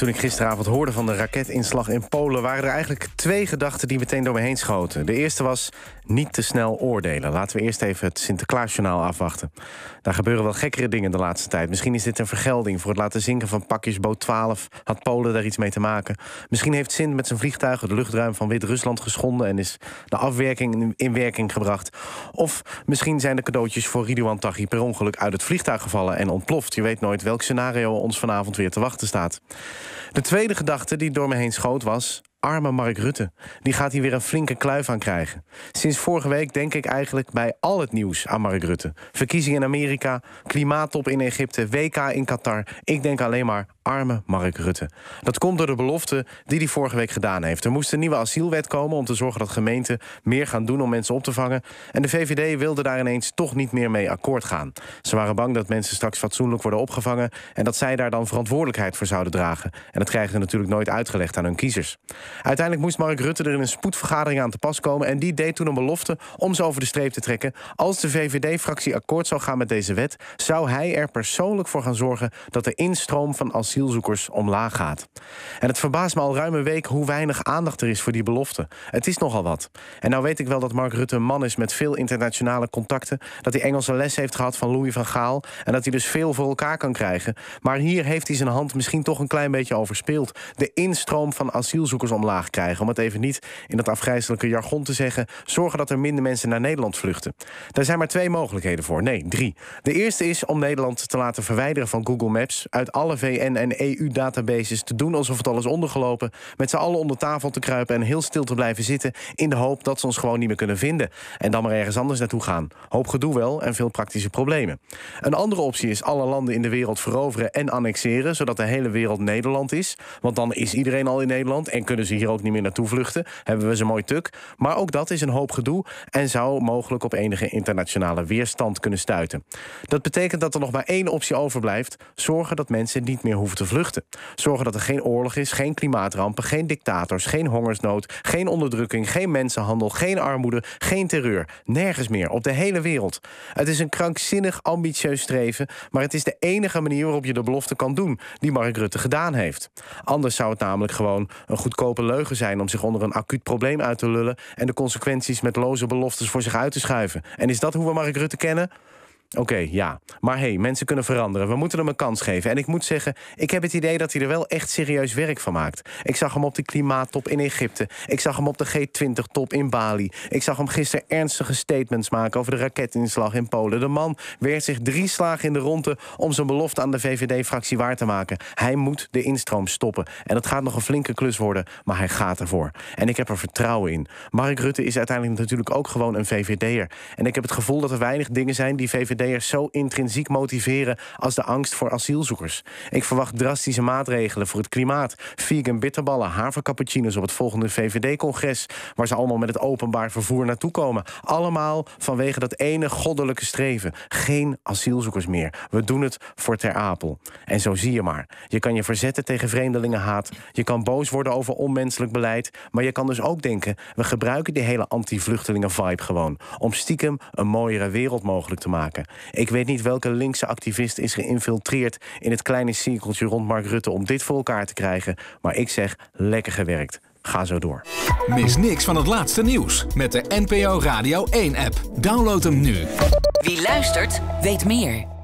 Toen ik gisteravond hoorde van de raketinslag in Polen... waren er eigenlijk twee gedachten die meteen door me heen schoten. De eerste was niet te snel oordelen. Laten we eerst even het Sinterklaasjournaal afwachten. Daar gebeuren wel gekkere dingen de laatste tijd. Misschien is dit een vergelding voor het laten zinken van pakjes Boot 12. Had Polen daar iets mee te maken? Misschien heeft Sint met zijn vliegtuig het luchtruim van Wit-Rusland geschonden... en is de afwerking in werking gebracht. Of misschien zijn de cadeautjes voor Ridouan Taghi per ongeluk uit het vliegtuig gevallen en ontploft. Je weet nooit welk scenario ons vanavond weer te wachten staat. De tweede gedachte die door me heen schoot was... arme Mark Rutte, die gaat hier weer een flinke kluif aan krijgen. Sinds vorige week denk ik eigenlijk bij al het nieuws aan Mark Rutte. Verkiezingen in Amerika, klimaattop in Egypte, WK in Qatar. Ik denk alleen maar arme Mark Rutte. Dat komt door de belofte die hij vorige week gedaan heeft. Er moest een nieuwe asielwet komen om te zorgen dat gemeenten meer gaan doen om mensen op te vangen. En de VVD wilde daar ineens toch niet meer mee akkoord gaan. Ze waren bang dat mensen straks fatsoenlijk worden opgevangen en dat zij daar dan verantwoordelijkheid voor zouden dragen. En dat krijgen ze natuurlijk nooit uitgelegd aan hun kiezers. Uiteindelijk moest Mark Rutte er in een spoedvergadering aan te pas komen en die deed toen een belofte om ze over de streep te trekken. Als de VVD-fractie akkoord zou gaan met deze wet, zou hij er persoonlijk voor gaan zorgen dat de instroom van asiel asielzoekers omlaag gaat. En het verbaast me al ruim een week hoe weinig aandacht er is voor die belofte. Het is nogal wat. En nou weet ik wel dat Mark Rutte een man is met veel internationale contacten, dat hij Engelse les heeft gehad van Louis van Gaal en dat hij dus veel voor elkaar kan krijgen. Maar hier heeft hij zijn hand misschien toch een klein beetje overspeeld. De instroom van asielzoekers omlaag krijgen, om het even niet in dat afgrijzelijke jargon te zeggen, zorgen dat er minder mensen naar Nederland vluchten. Daar zijn maar twee mogelijkheden voor. Nee, drie. De eerste is om Nederland te laten verwijderen van Google Maps uit alle VN- en EU-databases te doen alsof het al is ondergelopen. Met z'n allen onder tafel te kruipen en heel stil te blijven zitten. In de hoop dat ze ons gewoon niet meer kunnen vinden. En dan maar ergens anders naartoe gaan. Hoop gedoe wel en veel praktische problemen. Een andere optie is alle landen in de wereld veroveren en annexeren. Zodat de hele wereld Nederland is. Want dan is iedereen al in Nederland en kunnen ze hier ook niet meer naartoe vluchten. Hebben we ze mooi tuk. Maar ook dat is een hoop gedoe en zou mogelijk op enige internationale weerstand kunnen stuiten. Dat betekent dat er nog maar één optie overblijft: zorgen dat mensen niet meer hoeven te vluchten. Zorgen dat er geen oorlog is, geen klimaatrampen, geen dictators, geen hongersnood, geen onderdrukking, geen mensenhandel, geen armoede, geen terreur. Nergens meer, op de hele wereld. Het is een krankzinnig, ambitieus streven, maar het is de enige manier waarop je de belofte kan doen die Mark Rutte gedaan heeft. Anders zou het namelijk gewoon een goedkope leugen zijn om zich onder een acuut probleem uit te lullen en de consequenties met loze beloftes voor zich uit te schuiven. En is dat hoe we Mark Rutte kennen? Oké, ja. Maar hey, mensen kunnen veranderen. We moeten hem een kans geven. En ik moet zeggen, ik heb het idee dat hij er wel echt serieus werk van maakt. Ik zag hem op de klimaattop in Egypte. Ik zag hem op de G20-top in Bali. Ik zag hem gisteren ernstige statements maken over de raketinslag in Polen. De man weert zich drie slagen in de ronde om zijn belofte aan de VVD-fractie waar te maken. Hij moet de instroom stoppen. En dat gaat nog een flinke klus worden, maar hij gaat ervoor. En ik heb er vertrouwen in. Mark Rutte is uiteindelijk natuurlijk ook gewoon een VVD'er. En ik heb het gevoel dat er weinig dingen zijn die VVD VVD'ers zo intrinsiek motiveren als de angst voor asielzoekers. Ik verwacht drastische maatregelen voor het klimaat, vegan bitterballen, havercappuccino's op het volgende VVD-congres, waar ze allemaal met het openbaar vervoer naartoe komen. Allemaal vanwege dat ene goddelijke streven. Geen asielzoekers meer. We doen het voor Ter Apel. En zo zie je maar. Je kan je verzetten tegen vreemdelingenhaat. Je kan boos worden over onmenselijk beleid. Maar je kan dus ook denken: we gebruiken die hele anti-vluchtelingen-vibe gewoon. Om stiekem een mooiere wereld mogelijk te maken. Ik weet niet welke linkse activist is geïnfiltreerd in het kleine cirkeltje rond Mark Rutte om dit voor elkaar te krijgen. Maar ik zeg lekker gewerkt. Ga zo door. Mis niks van het laatste nieuws met de NPO Radio 1-app. Download hem nu. Wie luistert, weet meer.